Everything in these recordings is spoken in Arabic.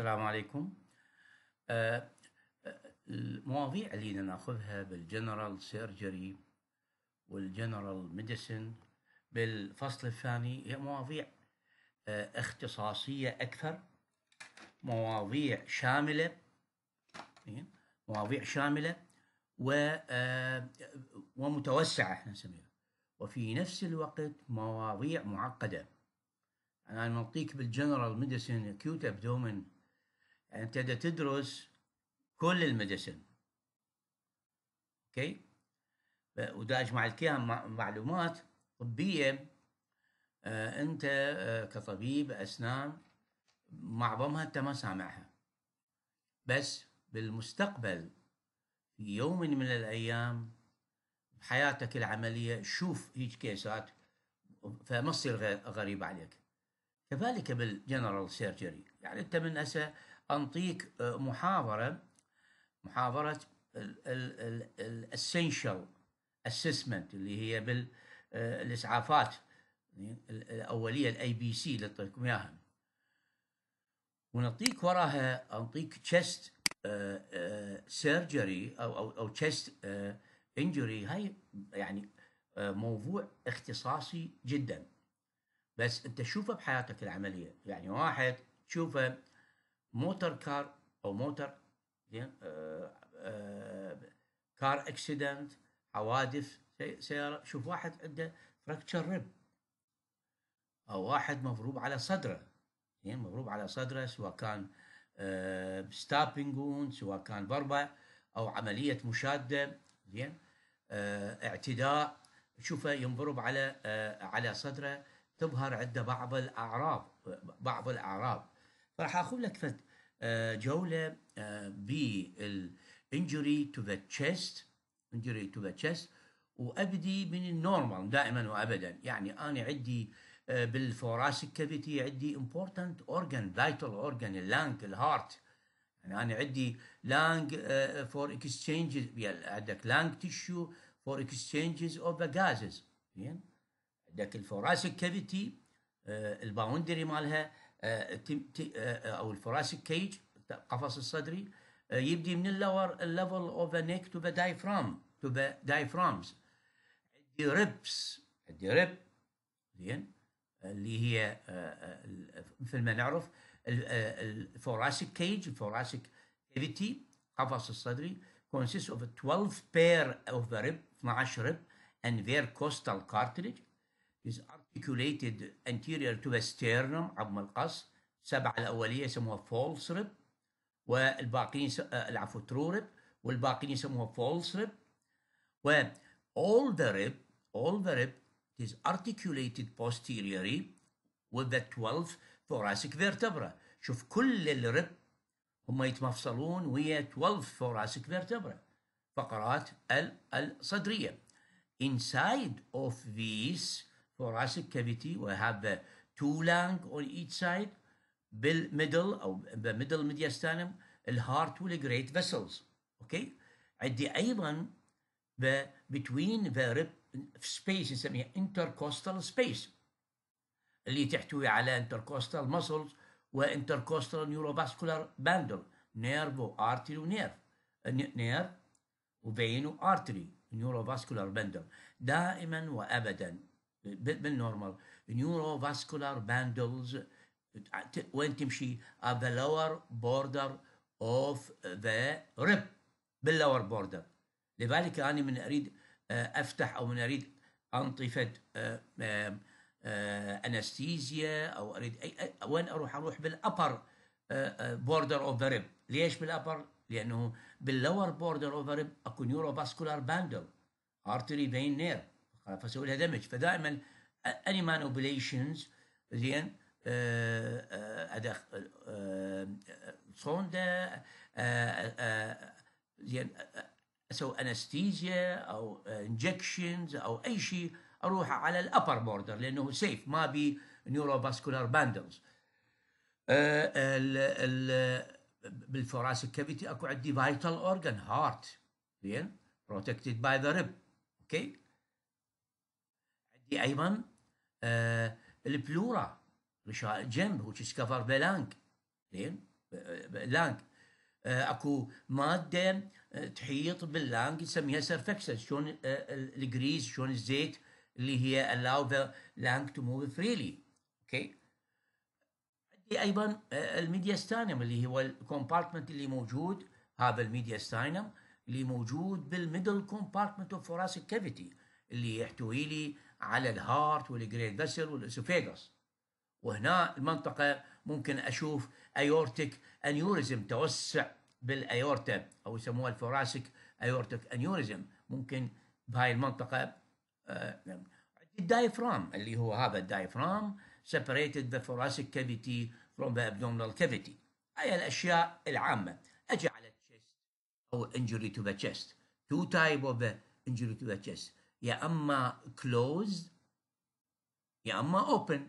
السلام عليكم آه، المواضيع اللي ناخذها بالجنرال سيرجري والجنرال ميديسن بالفصل الثاني هي مواضيع آه، اختصاصية أكثر مواضيع شاملة إيه؟ مواضيع شاملة و آه، ومتوسعة احنا نسميها وفي نفس الوقت مواضيع معقدة أنا نعطيك بالجنرال ميديسن أكيوت أبدومن انت تدرس كل الميديسن اوكي وداش اجمع لك معلومات طبيه آه، انت آه، كطبيب اسنان معظمها انت ما سامعها بس بالمستقبل في يوم من الايام بحياتك العمليه شوف هيج كيسات فما تصير غريبه عليك كذلك بالجنرال سيرجري يعني انت من هسه أنطيك آه، محاضرة محاضرة الاسينشال اسسمنت اللي هي بالاسعافات آه، يعني الاوليه الاي بي سي اللي اعطيكم اياها ونعطيك وراها انطيك تشست سيرجري آه، او او او تشست انجري هاي يعني موضوع اختصاصي جدا بس انت تشوفه بحياتك العمليه يعني واحد تشوفه موتر كار او موتر آه، آه، كار اكسيدنت حوادث سياره شوف واحد عنده فراكتشر ريب او واحد مضروب على صدره زين مضروب على صدره سواء كان ستابينج آه، وون سواء كان ضربه او عمليه مشاده زين اعتداء شوفه ينضرب على على صدره تظهر عنده بعض الاعراض بعض الاعراض فراح اخذ لك آه، جوله بالانجري تو ذا تشيست انجري تو ذا تشيست وابدي من النورمال دائما وابدا يعني انا عندي آه، بالفوراسيك كافيتي عندي امبورتنت اورجان فايتال اورجان اللانج الهارت يعني انا عندي لانج فور اكسشينجز عندك لانج تيشو فور اكسشينجز اوف ذا جازز زين عندك الفوراسيك كافيتي آه، الباوندري مالها آه، آه، آه، او الفراسك كيج القفص الصدري يبدي من اللور ليفل اوف ذا نيك تو ذا دايفرام تو ذا دايفرامز عندي ريبس عندي ريب زين اللي هي مثل ما نعرف الثوراسيك كيج الثوراسيك كيفيتي قفص الصدري consists of 12 pair of rib 12 rib and their costal cartilage is articulated anterior to the sternum عظم القص سبعة الأولية يسموها false rib والباقيين العفو true rib والباقيين يسموها false rib و all the rib all the rib is articulated posteriorly with the 12 thoracic vertebra شوف كل الرب هم يتمفصلون ويا 12 thoracic vertebra فقرات الصدرية inside of these thoracic cavity we have the uh, two lung on each side بالميدل او بالميدل ميدياستانم الهارت والجريت فيسلز اوكي عندي ايضا the between the rib space نسميها intercostal space اللي تحتوي على intercostal muscles وانتركوستال نيوروفاسكولار باندل نيرف وارتري ونيرف نيرف وفين وارتري نيوروفاسكولار باندل دائما وابدا بالنورمال نيورو فاسكولار باندلز وين تمشي ذا لور بوردر اوف ذا ريب باللور بوردر لذلك انا من اريد آه، افتح او من اريد انطي فد آه، آه، انستيزيا او اريد اي وين اروح اروح بالابر بوردر اوف ذا ريب ليش بالابر لانه باللور بوردر اوف ذا ريب اكو نيورو فاسكولار باندل ارتري فين نير فسوي لها دمج فدائما اني مانوبليشنز زين ادخل آه، صونده آه، آه، زين اسوي انستيزيا او انجكشنز او اي شيء اروح على الابر بوردر لانه سيف ما بي نيورو فاسكولار باندلز بالفوراسك كافيتي اكو عندي فايتال اورجن هارت زين بروتكتد باي ذا ريب اوكي عندي ايضا آه البلورا جنب هو كفر بلانك زين لانك آه، اكو ماده آه، تحيط باللانج نسميها سرفكسس شلون آه، الجريز شلون الزيت اللي هي allow the lung to move freely اوكي عندي ايضا الميدياستاينم اللي هو الكومبارتمنت اللي موجود هذا الميدياستاينم اللي موجود بالميدل كومبارتمنت اوف ثوراسيك كافيتي اللي يحتوي لي على الهارت والجريت فيسل والاسوفيجاس وهنا المنطقه ممكن اشوف ايورتيك انيوريزم توسع بالايورتا او يسموها الفوراسيك ايورتيك انيوريزم ممكن بهاي المنطقه آه، الدايفرام اللي هو هذا الدايفرام separated the thoracic cavity from the abdominal cavity هاي الاشياء العامه اجي على او injury to the chest two type of injury to the chest يا اما كلوز يا اما open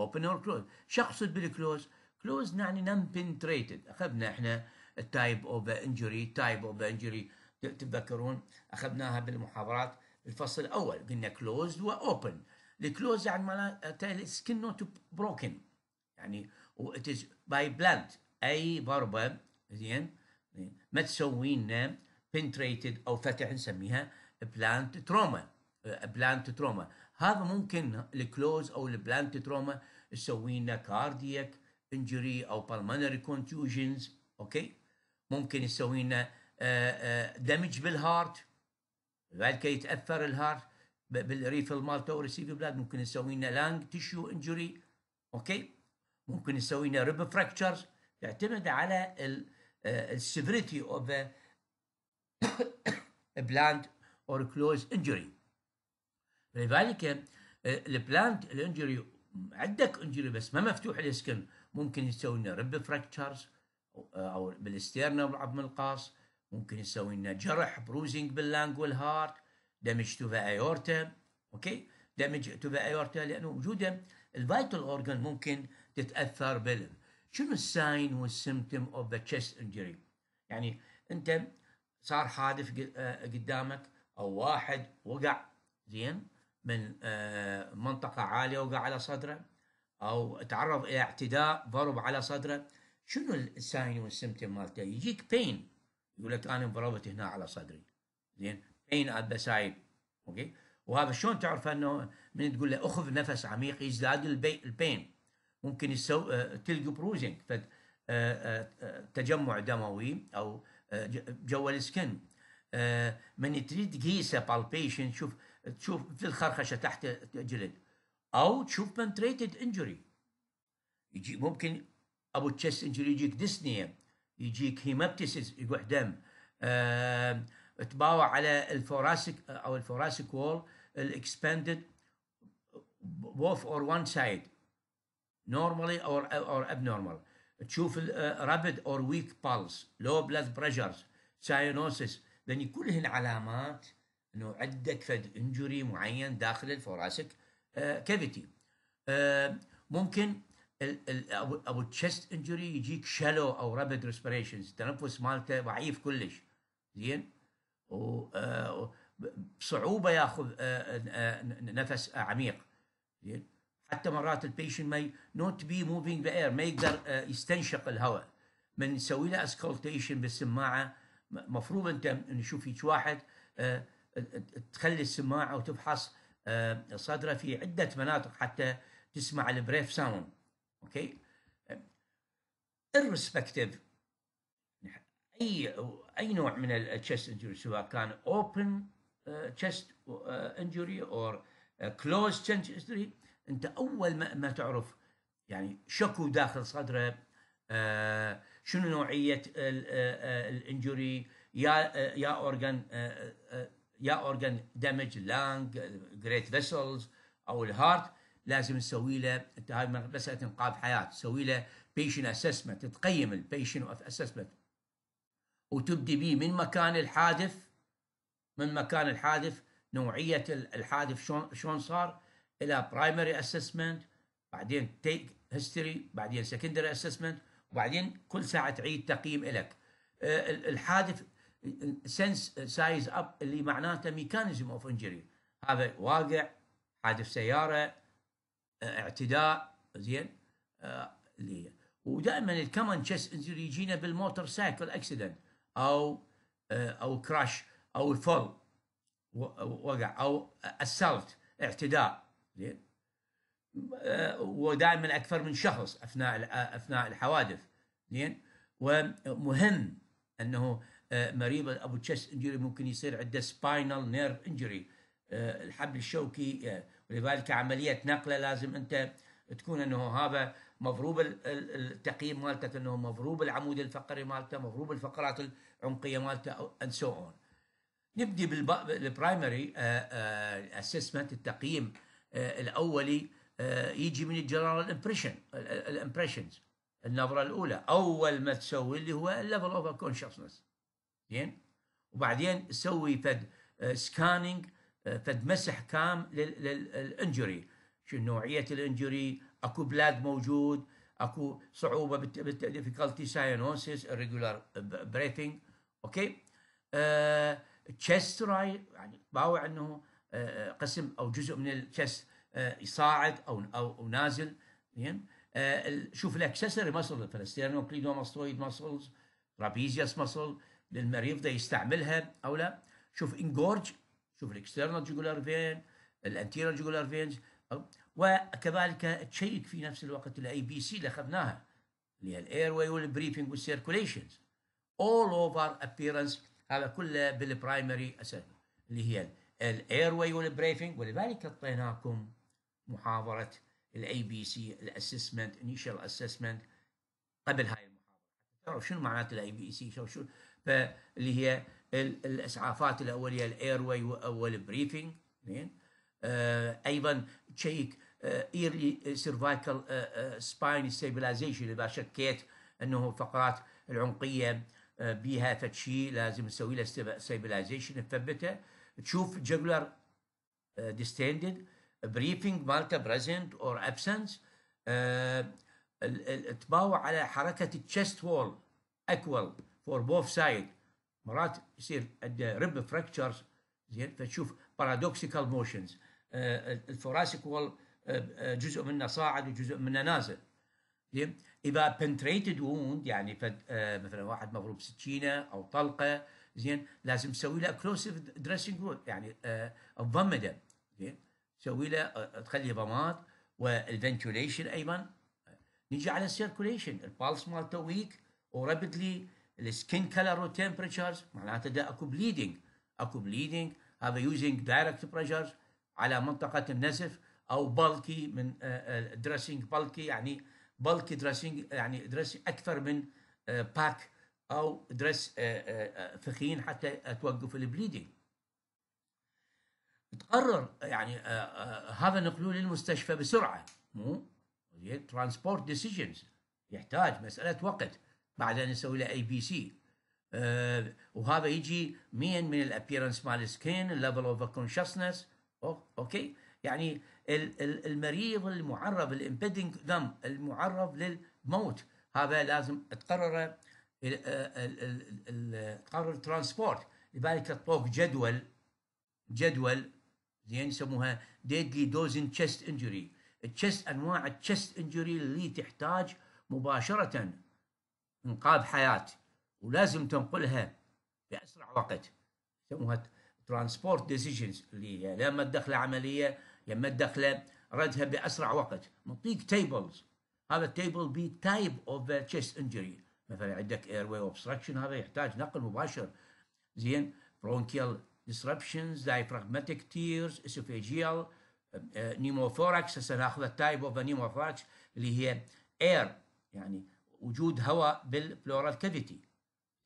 open or كلوز شو اقصد بالكلوز كلوز يعني نون بنتريتد اخذنا احنا التايب اوف انجري تايب اوف انجري تتذكرون اخذناها بالمحاضرات الفصل الاول قلنا كلوز واوبن الكلوز يعني معناته سكن نوت بروكن يعني ات از باي بلانت اي ضربه زين ما تسوي لنا بنتريتد او فتح نسميها بلانت تروما بلانت تروما هذا ممكن الكلوز او البلانت تروما تسوي لنا كاردياك انجري او بالمنري كونتوجنز اوكي ممكن يسوي لنا دامج بالهارت لذلك يتاثر الهارت بالريفل مالته وريسيفي بلاد ممكن يسوي لنا لانج تيشيو انجري اوكي ممكن يسوي لنا ريب فراكتشرز يعتمد على السيفريتي اوف بلاند or close injury لذلك آه، البلانت الانجري عندك انجري بس ما مفتوح الاسكن ممكن يسوي لنا رب فراكتشرز او بالاستيرنا والعظم القاص ممكن يسوي لنا جرح بروزنج باللانج والهارت دمج تو ذا ايورتا اوكي دمج تو ذا ايورتا لانه وجوده الفايتال اورجن ممكن تتاثر بال شنو الساين والسمتم اوف ذا تشيست انجري يعني انت صار حادث آه، قدامك او واحد وقع زين من آه، منطقه عاليه وقع على صدره او تعرض الى اعتداء ضرب على صدره شنو الساين والسمتم مالته يجيك بين يقول لك انا انضربت هنا على صدري زين بين ات سايد اوكي وهذا شلون تعرف انه من تقول له اخذ نفس عميق يزداد البين ممكن يسوي آه، تلقى بروزنج آه، تجمع دموي او جوا السكن آه، من تريد تقيسها بالبيشن تشوف تشوف في الخرخشه تحت الجلد او تشوف بنتريتد انجري يجي ممكن ابو تشيس انجري يجيك ديسنيا يجيك هيمابتيسيس يقع دم أه تباوع على الفوراسيك او الفوراسيك وول الاكسباندد both or one side normally or or abnormal تشوف رابد اور ويك pulse low blood pressures cyanosis لان كلهن علامات انه عندك فد انجري معين داخل الفوراسك كافيتي آه، آه، ممكن الـ او التشست انجري يجيك شالو او رابيد ريسبريشنز التنفس مالته ضعيف كلش زين وبصعوبه آه، ياخذ نفس عميق زين حتى مرات البيشن ما نوت بي موفينج ذا اير ما يقدر يستنشق الهواء من نسوي له اسكولتيشن بالسماعه مفروض انت نشوف هيك واحد آه، تخلي السماعه وتفحص آه، صدره في عده مناطق حتى تسمع البريف ساوند اوكي الريسبكتيف اي اي نوع من التشست انجري سواء كان اوبن تشست انجري اور كلوز تشست انجري انت اول ما, ما تعرف يعني شكو داخل صدره uh, شنو نوعيه الانجوري يا يا اورجان يا اورجان دامج لانج جريت فيسلز او الهارت لازم نسوي له هاي مساله انقاذ حياه تسوي له بيشن اسسمنت تقيم البيشن اسسمنت وتبدي به من مكان الحادث من مكان الحادث نوعيه الحادث شلون شلون صار الى برايمري اسسمنت بعدين تيك هيستوري بعدين سكندري اسسمنت وبعدين كل ساعه تعيد تقييم لك آه، الحادث سنس سايز اب اللي معناته ميكانيزم اوف انجري هذا واقع حادث سياره آه، اعتداء زين آه، اللي هي ودائما الكمان تشيس انجري يجينا بالموتور سايكل اكسيدنت او او كراش او فول وقع او اسالت اعتداء زين آه، ودائما اكثر من شخص اثناء آه، اثناء الحوادث زين ومهم انه آه، مريض ابو تشيس انجري ممكن يصير عنده سباينال نيرف انجري الحبل الشوكي ولذلك عمليه نقله لازم انت تكون انه هذا مضروب التقييم مالته انه مضروب العمود الفقري مالته مضروب الفقرات العنقيه مالته اند سو اون نبدي بالبرايمري اسسمنت التقييم الاولي يجي من الجنرال امبريشن الامبريشنز النظره الاولى اول ما تسوي اللي هو الليفل اوف كونشسنس زين وبعدين تسوي فد سكاننج آه، آه، فد مسح كام للانجري شو نوعيه الانجري اكو بلاد موجود اكو صعوبه بالديفيكولتي ساينوسيس ريجولار بريثنج اوكي تشيست آه، راي يعني باوع انه قسم او جزء من التشست آه، يصاعد او او نازل زين آه، شوف الاكسسوري مسل الفلستيرينو كليدوماستويد مسلز ترابيزيوس مسل للمريض ده يستعملها او لا شوف انجورج شوف الاكسترنال جوجولار فين الانتيرال جوجولار فينز وكذلك تشيك في نفس الوقت الاي بي سي اللي اخذناها اللي هي الاير واي والبريفنج والسيركوليشنز اول اوفر ابييرنس هذا كله بالبرايمري اللي هي الاير واي والبريفنج ولذلك اعطيناكم محاضره الاي بي سي الاسسمنت انيشال اسسمنت قبل هاي المحاضره تعرف شنو معناته الاي بي سي شو فاللي هي الاسعافات الاوليه الاير واي زين آه، ايضا تشيك ايرلي سيرفايكال سباين ستابلايزيشن اذا شكيت انه الفقرات العنقيه آه، بيها فتشي لازم نسوي له ستابلايزيشن نثبته تشوف جوجلر ديستندد آه، بريفنج مالته بريزنت اور ابسنس تباوع على حركه التشست وول اكول فور بوث سايد مرات يصير عنده ريب فراكتشرز زين فتشوف بارادوكسيكال موشنز الثوراسيك وول جزء منه صاعد وجزء منه نازل زين اذا بنتريتد ووند يعني فد آه، مثلا واحد مضروب سكينه او طلقه زين لازم تسوي له كلوسيف دريسنج وول يعني تضمده آه، زين سوي له تخلي ضماد والفنتوليشن ايضا نيجي على السيركوليشن البالس مالته ويك وربدلي السكين كلر والتمبرتشرز معناته ده اكو بليدنج اكو بليدنج هذا يوزنج دايركت بريشرز على منطقه النزف او بلكي من دريسنج بلكي يعني بالكي دريسنج يعني دريس اكثر من باك او دريس ثخين حتى توقف البليدنج تقرر يعني هذا نقلوه آه، للمستشفى بسرعه مو ترانسبورت ديسيجنز يحتاج مساله وقت بعدين نسوي له اي بي سي وهذا يجي مين من الابيرنس مال السكين الليفل اوف كونشسنس اوكي يعني المريض المعرض الامبيدنج ذم المعرض للموت هذا لازم تقرره آه، تقرر ترانسبورت لذلك تطوق جدول جدول زين يسموها ديدلي دوزن تشيست انجري التشيست انواع التشيست انجري اللي تحتاج مباشره انقاذ حياه ولازم تنقلها باسرع وقت يسموها ترانسبورت ديسيجنز اللي هي لما تدخل عمليه لما تدخل ردها باسرع وقت نعطيك تيبلز هذا التيبل بي تايب اوف تشيست انجري مثلا عندك اير واي اوبستراكشن هذا يحتاج نقل مباشر زين برونكيال disruptions diaphragmatic tears esophageal uh, pneumothorax هسه ناخذ التايب اوف pneumothorax اللي هي اير يعني وجود هواء بالبلورال كافيتي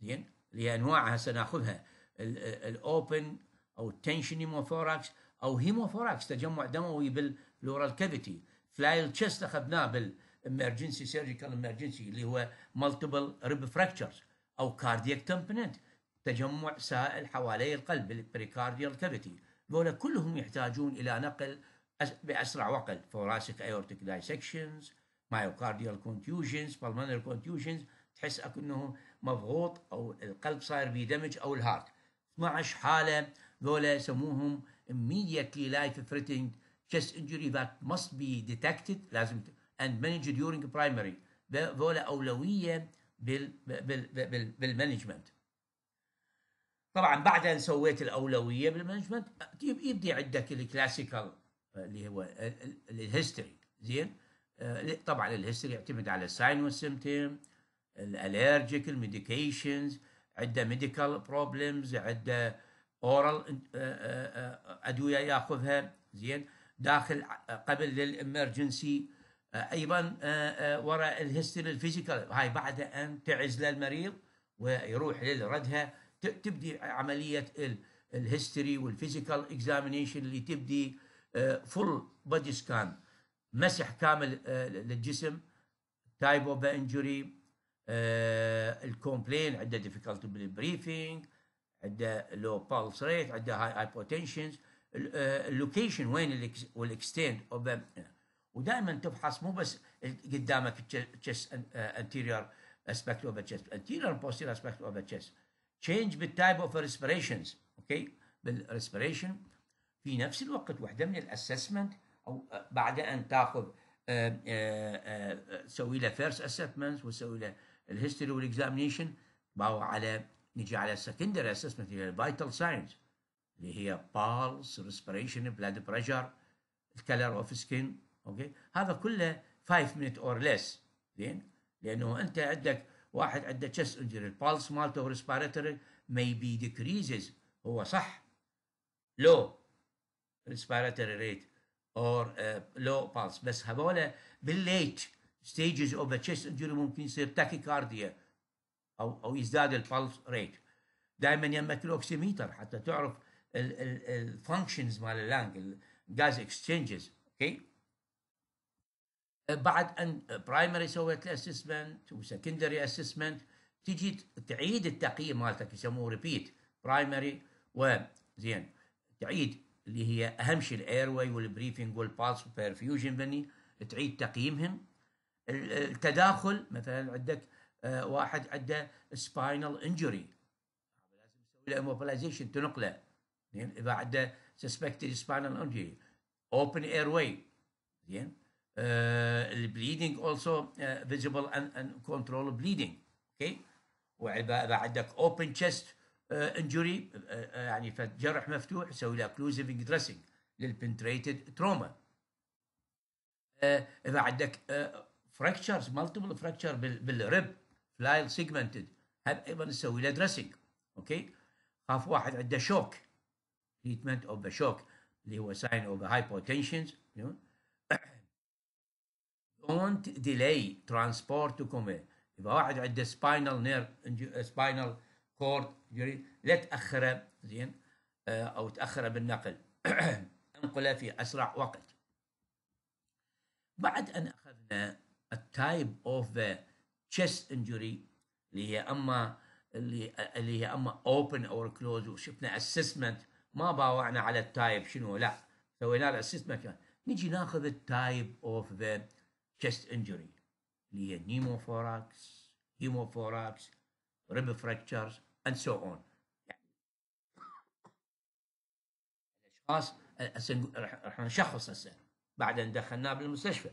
زين اللي هي انواعها هسه ناخذها الاوبن او التنشن هيموثوراكس او هيموثوراكس تجمع دموي بالبلورال كافيتي فلايل تشست اخذناه بالامرجنسي سيرجيكال امرجنسي اللي هو مالتيبل ريب fractures او cardiac تمبننت تجمع سائل حوالي القلب البريكارديال كافيتي ذولا كلهم يحتاجون الى نقل باسرع وقت فوراسيك ايورتيك دايسكشنز مايوكارديال كونتيوجنز بالمنر كونتيوجنز تحس انه مضغوط او القلب صاير بيه دمج او الهارت 12 حاله ذولا يسموهم immediately life threatening chest injury that must be detected لازم and managed during primary ذولا اولويه بالمانجمنت طبعا بعد ان سويت الاولويه بالمانجمنت يبدي عندك الكلاسيكال آه، اللي هو آه، الهيستوري زين آه، طبعا الهيستوري يعتمد على الساين والسمتم الالرجيك الميديكيشنز عنده ميديكال بروبلمز عنده اورال ادويه ياخذها زين داخل قبل للامرجنسي ايضا وراء الهيستوري الفيزيكال هاي بعد ان تعزل المريض ويروح للردها تبدي عمليه الهيستوري والفيزيكال اكزامينيشن اللي تبدي آه، فول بودي سكان مسح كامل آه، للجسم تايب اوف انجري الكومبلين عنده ديفيكالتي بالبريفنج عنده لو بالس ريت عنده هاي هايبوتنشنز اللوكيشن وين والاكستند اوف ودائما تفحص مو بس قدامك تشيس انتيريور اسبكت اوف تشيس انتيريور بوستيريور اسبكت اوف تشيس change بالتايب اوف ريسبريشنز اوكي بالريسبريشن في نفس الوقت وحده من الاسسمنت او آه، بعد ان تاخذ آه، آه، تسوي له فيرست اسسمنت وتسوي له الهيستوري والاكزامينيشن باو على نجي على السكندري اسسمنت اللي هي الفايتال ساينز اللي هي بالس ريسبريشن بلاد بريشر الكلر اوف سكين اوكي هذا كله 5 مينت اور ليس زين لانه انت عندك واحد عنده chest injury pulse مالته respiratory may be decreases هو صح low respiratory rate or uh, low pulse بس هذول بالليت stages of a chest injury ممكن يصير tachycardia او او يزداد ال pulse rate دائما يمك الاوكسيميتر حتى تعرف ال ال ال functions مال اللانج الجاز اكسشينجز اوكي بعد ان برايمري سويت له اسسمنت وسكندري اسسمنت تجي تعيد التقييم مالتك يسموه ريبيت برايمري وزين تعيد اللي هي اهم شيء الاير واي والبريفنج والبالس والبرفيوجن بني تعيد تقييمهم التداخل مثلا عندك آه، واحد عنده سباينال انجري لازم له موبلايزيشن تنقله زين اذا عنده سسبكتد سباينال انجري اوبن اير واي زين آه، البليدنج اولسو آه، visible اند كنترول بليدنج اوكي ويبقى عندك open chest آه، injury يعني جرح مفتوح يسوي له اكلوزيف دريسنج للبنتريتد تروما اذا عندك فراكتشرز مالتيبل فراكتشر بالرب فلايل سيجمنتد هذا ايضا نسوي له دريسنج اوكي خاف واحد عنده شوك تريتمنت اوف ذا شوك اللي هو ساين اوف هايبوتنشنز don't delay transport to coma يبقى واحد عنده سباينال نير سباينال كورد لا تاخره زين آه، او تاخره بالنقل انقله في اسرع وقت بعد ان اخذنا التايب اوف ذا chest injury اللي هي اما اللي اللي هي اما اوبن او كلوز وشفنا اسسمنت ما باوعنا على التايب شنو لا سوينا الاسسمنت نجي ناخذ التايب اوف ذا chest injury اللي هي نيموفوراكس هيموفوراكس ريب فراكتشرز اند سو اون يعني الاشخاص راح نشخص هسه بعد ان دخلناه بالمستشفى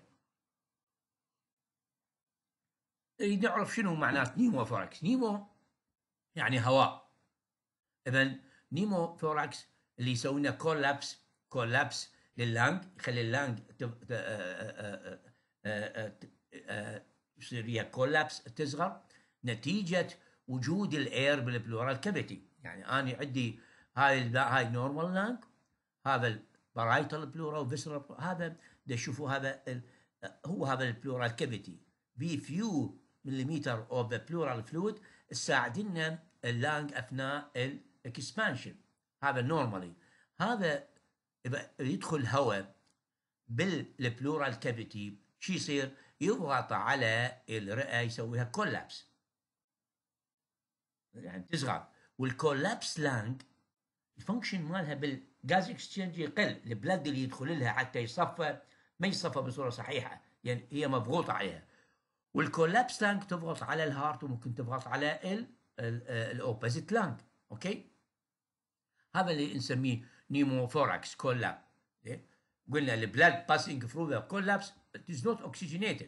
نريد نعرف شنو معنات نيموفوراكس نيمو يعني هواء اذا نيموفوراكس اللي يسوي لنا كولابس كولابس لللانج يخلي اللانج يصير آه، آه، آه، فيها كولابس تصغر نتيجه وجود الاير بالبلورال كافيتي يعني انا عندي هاي هاي نورمال لانج هذا البرايتال بلورا وفيسرال هذا تشوفوا هذا هو هذا البلورال كافيتي بي فيو مليمتر اوف ذا بلورال فلويد تساعدنا اللانج اثناء الاكسبانشن هذا نورمالي هذا يدخل هواء بالبلورال كافيتي شو يصير؟ يضغط على الرئه يسويها كولابس يعني تصغر والكولابس لانج الفانكشن مالها بالغاز اكسشينج يقل البلد اللي يدخل لها حتى يصفى ما يصفى بصوره صحيحه يعني هي مضغوطه عليها والكولابس لانج تضغط على الهارت وممكن تضغط على الاوبوزيت لانج اوكي هذا اللي نسميه نيموثوركس إيه؟ كولاب قلنا البلاد باسنج passing through the collapse it is not oxygenated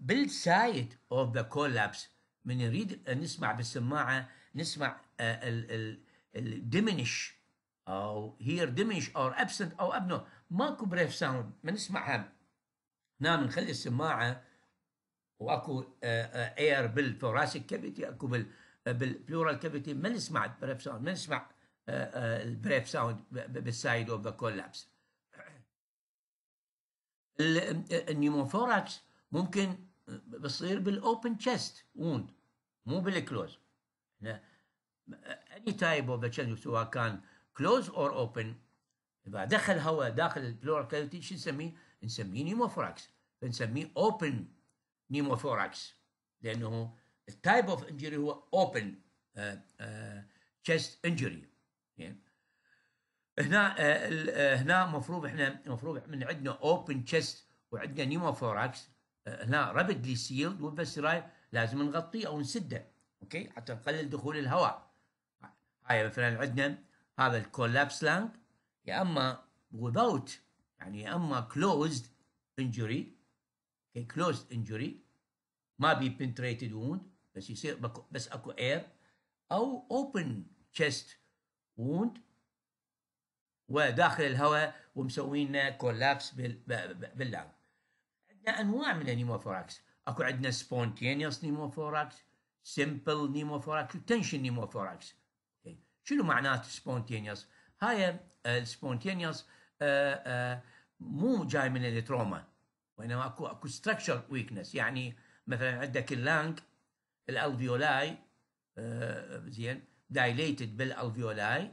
بالسايد اوف ذا كولابس من نريد نسمع بالسماعه نسمع آه، الديمينش او هير ديمينش او ابسنت او ابنو ماكو بريف ساوند ما نسمعها هنا نعم، نخلي السماعه واكو اير بالثوراسيك كافيتي اكو بالبلورال آه، كافيتي ما نسمع بريف ساوند ما نسمع البريف ساوند بالسايد اوف ذا كولابس النيموثوركس ممكن بصير بالاوبن تشست ووند مو بالكلوز اني تايب اوف ذا سواء كان كلوز اور اوبن اذا دخل هواء داخل البلورال كافيتي شو نسميه؟ نسميه نيموثوركس فنسميه اوبن نيموثوركس لانه التايب اوف انجري هو اوبن تشست انجري زين إيه. هنا آه، آه، هنا المفروض احنا المفروض من عندنا اوبن تشيست وعندنا نيموفوراكس آه، هنا رابيدلي سيلد والفسراي لازم نغطيه او نسده اوكي حتى نقلل دخول الهواء هاي مثلا عندنا هذا الكولابس لانج يا اما without يعني يا اما closed injury اوكي closed injury ما بي penetrated wound بس يصير بس اكو air او open chest موجود وداخل الهواء ومسوي لنا كولابس باللعب عندنا انواع من النيموثوراكس اكو عندنا سبونتينيوس نيموثوراكس سمبل نيموثوراكس وتنشن نيموثوراكس شنو معنات سبونتينيوس هاي السبونتينيوس آه، آه، آه، مو جاي من التروما وانما اكو اكو ستراكشر ويكنس يعني مثلا عندك اللانج الالفيولاي زين دايليتد بالالفيولاي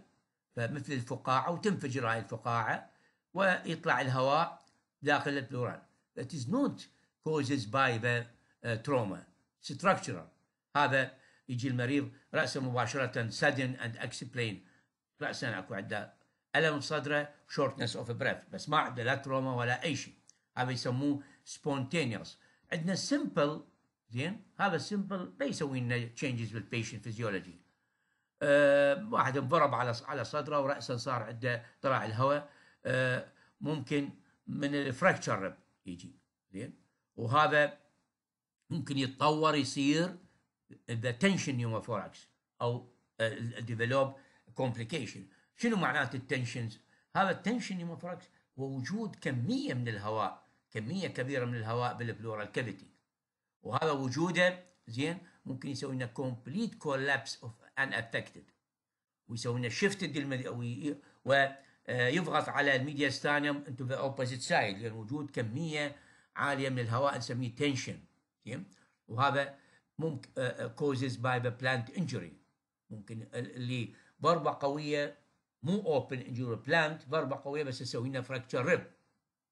فمثل الفقاعه وتنفجر هاي الفقاعه ويطلع الهواء داخل البلورال that is not causes by the uh, trauma structural هذا يجي المريض راسه مباشره sudden and explain راسا اكو عنده الم صدره shortness of breath بس ما عنده لا تروما ولا اي شيء هذا يسموه spontaneous عندنا simple زين هذا simple ما يسوي لنا changes بالبيشنت physiology آه، واحد انضرب على على صدره وراسا صار عنده طلع الهواء آه، ممكن من الفراكتشر يجي زين وهذا ممكن يتطور يصير ذا تنشن نيوموفوركس او ديفلوب كومبليكيشن شنو معناته التنشنز؟ هذا التنشن نيوموفوركس هو وجود كميه من الهواء كميه كبيره من الهواء بالبلورال كافيتي وهذا وجوده زين ممكن يسوي لنا complete collapse of unaffected ويسوي لنا شيفت ويضغط آه، على الميديا ستانيوم انتو ذا اوبوزيت سايد لان وجود كميه عاليه من الهواء نسميه تنشن وهذا ممكن كوزز باي ذا بلانت انجري ممكن اللي ضربه قويه مو اوبن انجري بلانت ضربه قويه بس يسوي لنا فراكتشر ريب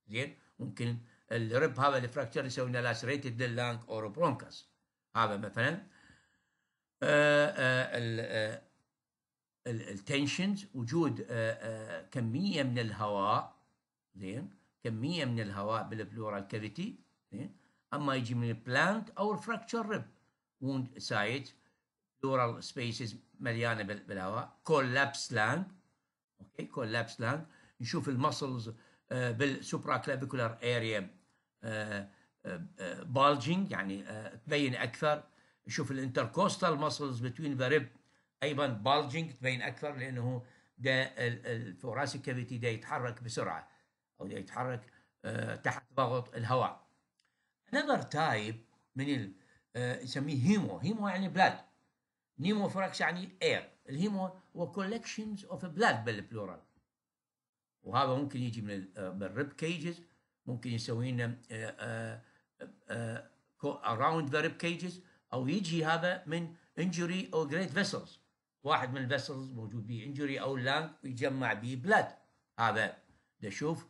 زين ممكن الريب هذا الفراكتشر يسوي لنا لاسريتد للانك اور برونكاس هذا مثلا آه، آه، التنشنز آه، وجود كميه من الهواء زين كميه من الهواء بالبلورال كافيتي زين اما يجي من البلانت او الفراكشر ريب ووند سايت بلورال سبيسز مليانه بالهواء كولابس لاند اوكي كولابس لاند نشوف المسلز بالسوبرا كلافيكولار اريا بالجينج يعني آه، تبين اكثر شوف الانتركوستال ماسلز بتوين ذا ريب ايضا بالجينج تبين اكثر لانه ده الثوراسيك كافيتي ده يتحرك بسرعه او ده يتحرك آه، تحت ضغط الهواء another type من آه، يسميه هيمو هيمو يعني بلاد نيمو فراكس يعني اير الهيمو هو collections of blood بالبلورال وهذا ممكن يجي من الريب كيجز ممكن يسوي لنا اراوند uh, uh, the cages او يجي هذا من انجري او جريت فيسلز واحد من الفيسلز موجود به انجري او لانج ويجمع به بلاد هذا نشوف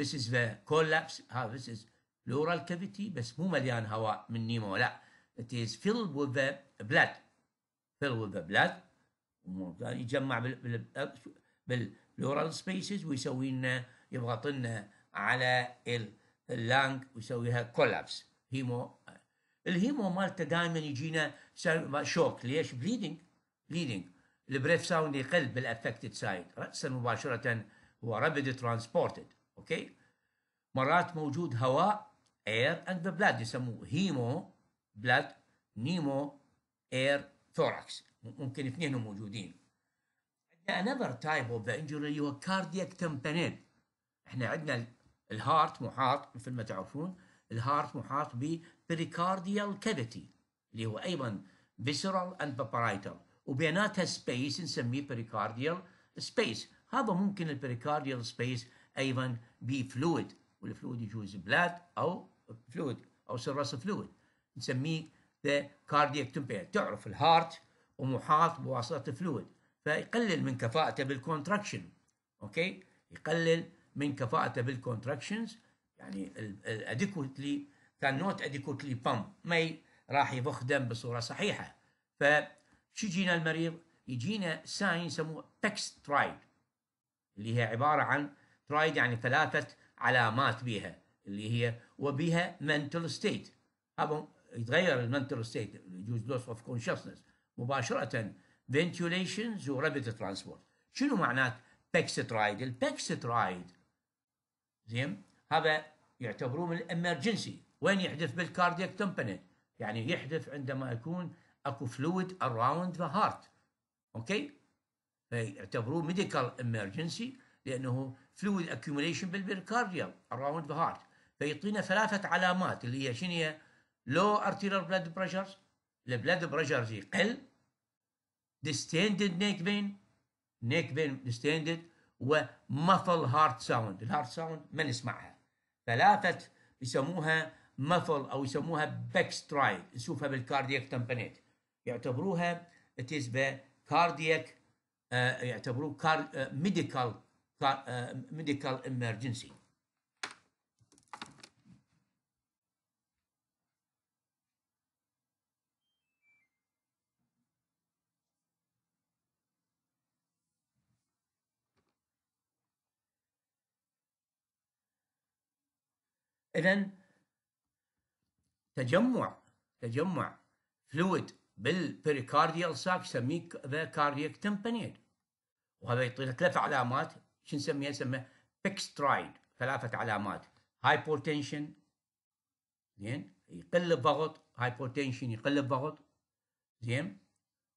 this is the collapse هذا uh, this is pleural cavity بس مو مليان هواء من نيمو لا it is filled with the blood filled with the blood يجمع بال pleural spaces ويسوي لنا يضغط لنا على ال اللانج ويسويها كولابس هيمو الهيمو مالته دائما يجينا شوك ليش؟ بليدنج بليدنج البريف ساوند يقل بالافكتد سايد راسا مباشره هو رابد ترانسبورتد اوكي مرات موجود هواء اير اند ذا بلاد يسموه هيمو بلاد نيمو اير ثوركس ممكن اثنين موجودين عندنا another type of the injury هو cardiac tamponade احنا عندنا الهارت محاط مثل ما تعرفون الهارت محاط ببريكارديال كافيتي اللي هو ايضا فيسرال اند بابارايتال وبيناتها سبيس نسميه بريكارديال سبيس هذا ممكن البريكارديال سبيس ايضا بفلويد والفلويد يجوز بلاد او فلويد او سرس فلويد نسميه ذا كاردياك تمبير تعرف الهارت ومحاط بواسطه فلويد فيقلل من كفاءته بالكونتراكشن اوكي يقلل من كفاءته بالكونتراكشنز يعني الاديكوتلي كان نوت اديكوتلي بامب ماي راح يضخ دم بصوره صحيحه فشو يجينا المريض؟ يجينا ساين يسموه تكست ترايد اللي هي عباره عن ترايد يعني ثلاثه علامات بها اللي هي وبها منتل ستيت هذا يتغير المنتل ستيت يجوز لوس اوف كونشسنس مباشره فنتيوليشنز ورابيد ترانسبورت شنو معنات البكس ترايد زين هذا يعتبرون الامرجنسي وين يحدث بالكاردياك تمبنت يعني يحدث عندما يكون اكو فلويد اراوند ذا هارت اوكي فيعتبروه ميديكال امرجنسي لانه فلويد اكيوميليشن بالبركارديال اراوند ذا هارت فيعطينا ثلاثه علامات اللي هي شنو هي لو ارتيرال بلاد بريشرز البلاد بريشرز يقل ديستندد نيك بين نيك بين ديستندد ومثل هارت ساوند الهارت ساوند ما نسمعها ثلاثة يسموها مثل أو يسموها باك سترايد نشوفها بالكاردياك تمبانيت يعتبروها تسبة آه، كاردياك يعتبروه ميديكال ميديكال امرجنسي اذا تجمع تجمع فلويد بالبريكارديال ساك يسميه ذا كاردياك تمبانيد وهذا يعطي ثلاث علامات شو نسميها؟ نسميها بيكسترايد ثلاثة علامات هايبوتنشن زين يقل الضغط هايبوتنشن يقل الضغط زين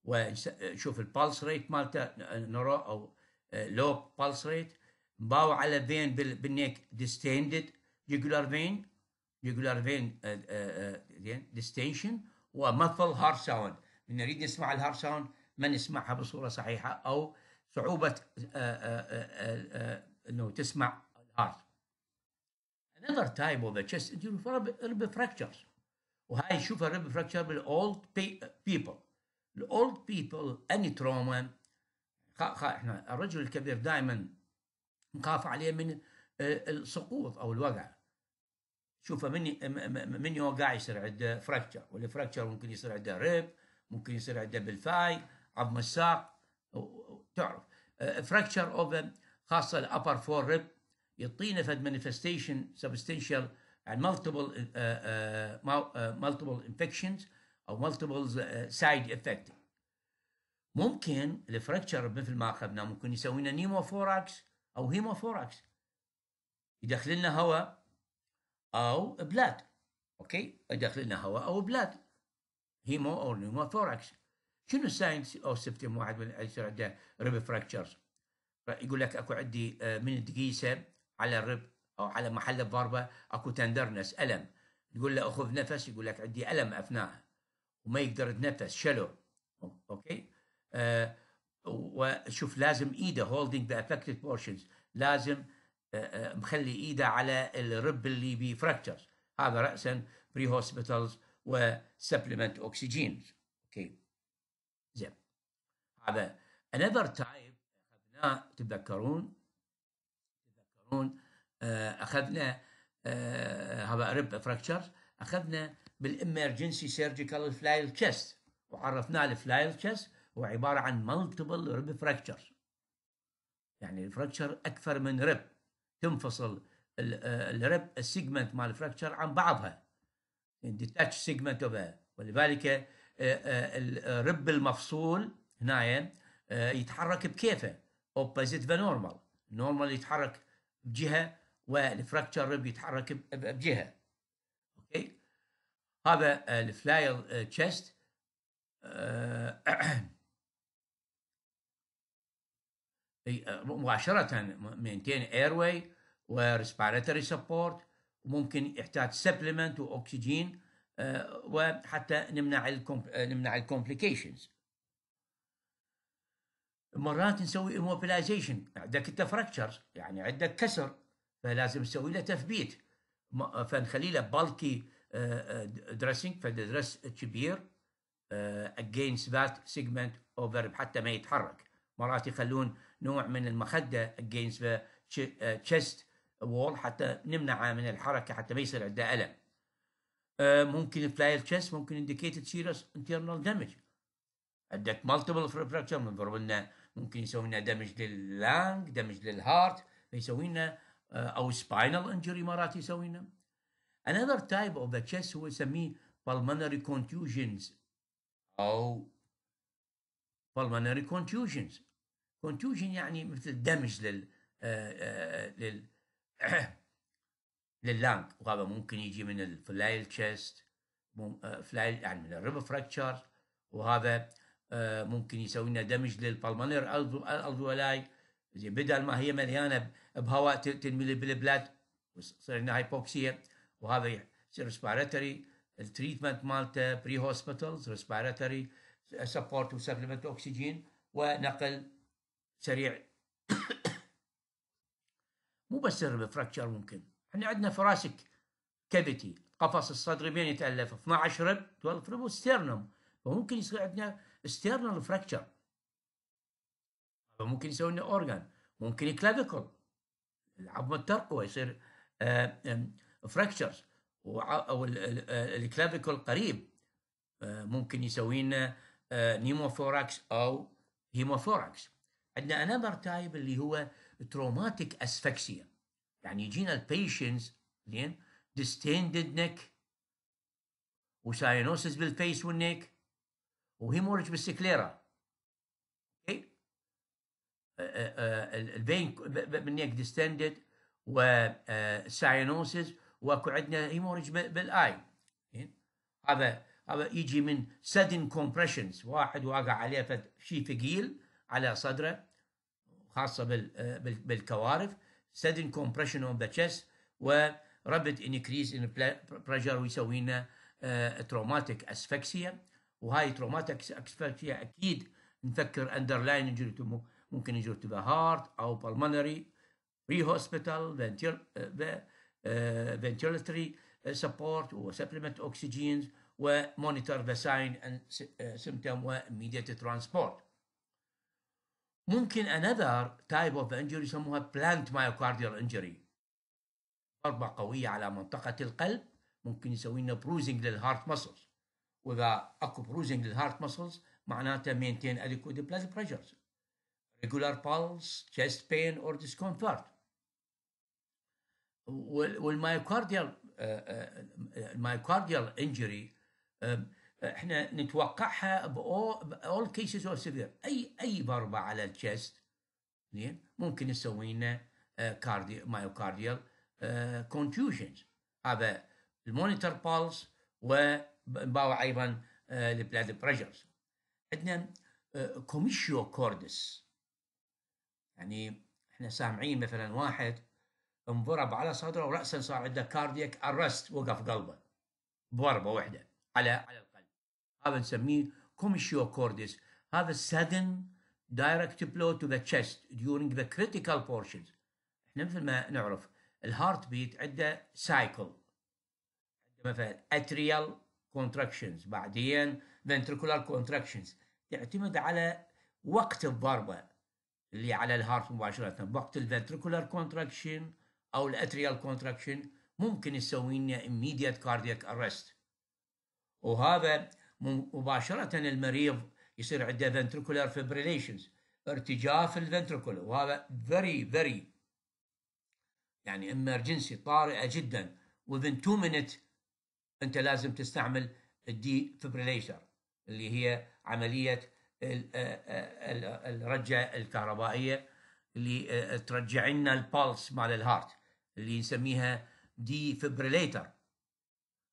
وشوف البالس ريت مالته نرو او لو بالس ريت باو على الفين بالنيك ديستندد jugular فين jugular فين ديستنشن ومثل هارت ساوند نريد نسمع الهارت ساوند ما نسمعها بصوره صحيحه او صعوبه uh, uh, uh, انه تسمع الهارت another type of the chest injury rib fractures وهاي شوف rib fracture بالاولد بيبل الاولد بيبل اني تروما احنا الرجل الكبير دائما نخاف عليه من السقوط او الوقع شوفه من من يوقع يصير عنده فراكشر والفراكشر ممكن يصير عنده ريب ممكن يصير عنده بالفاي عظم الساق تعرف فراكشر اوف خاصه الابر فور ريب يعطينا فد مانيفستيشن سبستنشال عن مالتيبل مالتيبل انفكشنز او مالتيبل سايد افكت ممكن الفراكشر مثل ما اخذنا ممكن يسوي لنا نيموفوراكس او هيموفوراكس يدخل لنا هواء او بلاد اوكي يدخل لنا هواء او بلاد هيمو او نيمو ثوركس شنو الساينس او سبتم واحد من يصير عنده ريب فراكشرز يقول لك اكو عندي آه، من الدقيسه على الرب او على محل الضربه اكو تندرنس الم تقول له اخذ نفس يقول لك عندي الم اثناء وما يقدر يتنفس شلو اوكي أه وشوف لازم ايده هولدنج ذا افكتد بورشنز لازم مخلي ايده على الرب اللي فراكتشرز هذا راسا بري هوسبيتالز وسبلمنت اوكسجين اوكي زين هذا انذر تايب اخذناه تتذكرون تتذكرون آه، اخذنا آه، هذا رب فراكتشرز اخذنا بالامرجنسي سيرجيكال فلايل تشست وعرفناه الفلايل تشست هو عباره عن مالتيبل ريب فراكتشرز يعني الفراكتشر اكثر من ريب تنفصل آه، الرب السيجمنت مال الفراكشر عن بعضها ديتاتش سيجمنت اوف ولذلك آه، آه، الرب المفصول هنا يتحرك بكيفه اوبوزيت ذا نورمال نورمال يتحرك بجهه والفراكشر رب يتحرك بجهه اوكي هذا الفلاير تشيست آه، مباشرة مينتين ايرواي وريسبيراتوري سبورت ممكن يحتاج سبلمنت واكسجين آه، وحتى نمنع آه، نمنع الكومبليكيشنز مرات نسوي اموبلايزيشن عندك انت فراكتشرز يعني عندك كسر فلازم نسوي له تثبيت فنخلي له بالكي دريسنج فدرس كبير اجينست ذات سيجمنت اوفر حتى ما يتحرك مرات يخلون نوع من المخده against the uh, chest wall حتى نمنعها من الحركه حتى ما يصير عندها الم آه، ممكن فلاير تشيست ممكن indicated serious internal damage عندك multiple fracture من لنا ممكن يسوي لنا دمج لللانج دمج للهارت يسوي لنا آه، او سباينال انجري مرات يسوي لنا another type of the chest هو يسميه pulmonary contusions او pulmonary contusions كونتوجن يعني مثل دمج لل آه، آه، لل لللانج وهذا ممكن يجي من الفلايل تشيست فلايل يعني من الريب فراكتشر وهذا آه، ممكن يسوي لنا دمج للبلمونير الفولاي زي بدل ما هي مليانه بهواء تنمي بالبلاد تصير لنا هايبوكسيا وهذا يصير ريسبيراتوري التريتمنت مالته بري هوسبيتالز ريسبيراتوري سبورت وسبلمنت اوكسجين ونقل سريع مو بس الرب فراكشر ممكن احنا عندنا فراسك كافيتي قفص الصدري بين يتالف 12 رب 12 رب وستيرنوم فممكن يصير عندنا ستيرنال فراكشر فممكن يسوي لنا اورجان ممكن كلافيكل العظم الترقوه يصير فراكشرز آه، او الكلافيكل قريب آه، ممكن يسوي لنا نيموثوراكس او هيموثوراكس عندنا انذر تايب اللي هو تروماتيك اسفكسيا يعني يجينا البيشنز زين ديستيندد نيك وساينوسس بالفيس والنيك وهيمورج بالسكليرا اوكي البين بالنيك ديستندد وساينوسس واكو عندنا هيمورج بالاي هذا هذا يجي من سدن كومبريشنز واحد واقع عليه شيء ثقيل على صدره خاصه بالكوارث sudden compression of the chest و rapid increase in pressure ويسوي لنا تروماتيك اسفكسيا وهاي تروماتيك اسفكسيا اكيد نفكر اندرلاين انجري ممكن انجري تو هارت او بالمونري بري هوسبيتال فنتيلتري سبورت وسبلمنت اوكسجين ومونيتور ذا ساين اند سيمتوم وميديت ترانسبورت ممكن another type of injury يسموها plant myocardial injury ضربة قوية على منطقة القلب ممكن يسوي لنا bruising للهارت muscles وإذا أكو bruising للهارت muscles معناته maintain adequate blood pressures regular pulse chest pain or discomfort والمايوكارديال المايوكارديال انجري احنا نتوقعها باول كيسز اوف سيفير اي اي ضربه على الجست زين ممكن تسوي لنا كاردي مايوكارديال كونتيوشنز هذا المونيتور بالس وباوع ايضا آه، البلاد بريشرز عندنا كوميشيو آه، كوردس يعني احنا سامعين مثلا واحد انضرب على صدره وراسا صار عنده كاردياك ارست وقف قلبه بضربه واحده على على هذا نسميه كوميشيو كورديس هذا sudden دايركت بلو تو ذا chest during ذا كريتيكال بورشنز احنا مثل ما نعرف الهارت بيت عنده سايكل مثلا اتريال كونتراكشنز بعدين فنتركولار كونتراكشنز تعتمد على وقت الضربه اللي على الهارت مباشره وقت الفنتركولار كونتراكشن او الاتريال كونتراكشن ممكن يسوي لنا immediate cardiac arrest وهذا مباشره المريض يصير عنده ventricular fibrillations ارتجاع في الفنتركول وهذا فيري فيري يعني امرجنسي طارئه جدا within تو مينت انت لازم تستعمل الدي فبريليشر اللي هي عمليه آه، آه، الرجه الكهربائيه اللي آه، ترجع لنا البالس مال الهارت اللي نسميها دي فبريليتر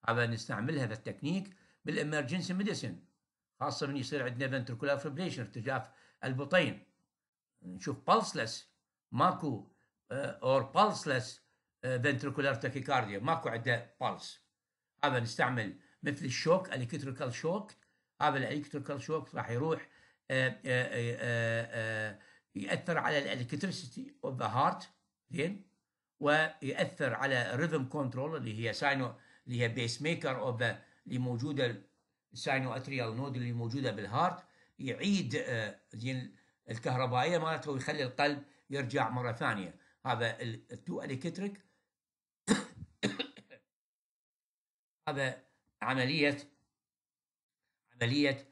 هذا نستعملها في التكنيك بالامرجنسي ميديسن خاصه من يصير عندنا فنتركولار فبليشن ارتجاف البطين نشوف بالسلس ماكو اور بالسلس فنتركولار تاكيكارديا ماكو عنده بالس هذا نستعمل مثل الشوك الكتريكال شوك هذا الالكتريكال شوك راح يروح آآ آه، آه، آه، ياثر على الالكتريسيتي اوف ذا هارت زين ويأثر على الريذم كنترول اللي هي ساينو اللي هي بيس ميكر اوف ذا اللي موجوده الساينو اتريال نود اللي موجوده بالهارت يعيد آه، زين الكهربائيه مالته ويخلي القلب يرجع مره ثانيه هذا التو الكتريك هذا عمليه عمليه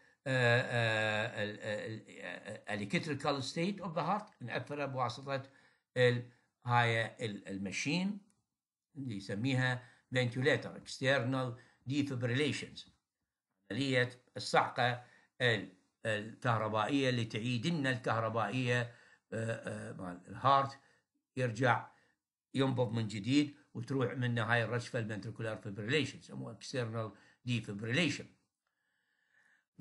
الكتريكال ستيت اوف ذا هارت ناثر بواسطه هاي المشين اللي يسميها فنتوليتر اكسترنال ديفبريليشن عملية الصعقة الكهربائية اللي تعيد لنا الكهربائية آه، آه، مال الهارت يرجع ينبض من جديد وتروح منه هاي الرشفة الفنتركولار fibrillation يسموها اكسترنال ديفبريليشن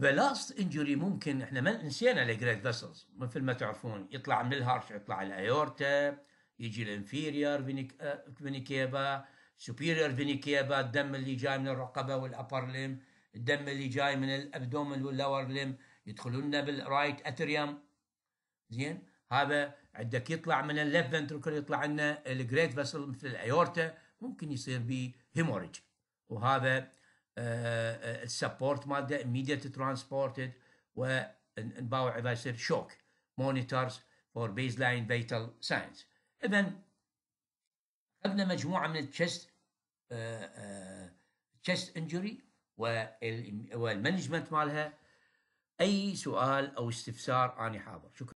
last injury ممكن احنا ما نسينا الجريت فيسلز مثل ما تعرفون يطلع من الهارش يطلع الايورتا يجي الانفيريور آه، فينيكيبا سوبيريور فيني الدم اللي جاي من الرقبه والابر ليم الدم اللي جاي من الابدومن واللور ليم يدخلون بالرايت اتريوم زين هذا عندك يطلع من اللف فنتركل يطلع لنا الجريت فيسل مثل الايورتا ممكن يصير به هيموريج وهذا السبورت آه، آه، مالته immediate ترانسبورتد ونباوع اذا يصير شوك مونيتورز فور بيز لاين فيتال ساينز اذا أخذنا مجموعة من التشست تشست انجري والمانجمنت مالها أي سؤال أو استفسار اني حاضر شكرا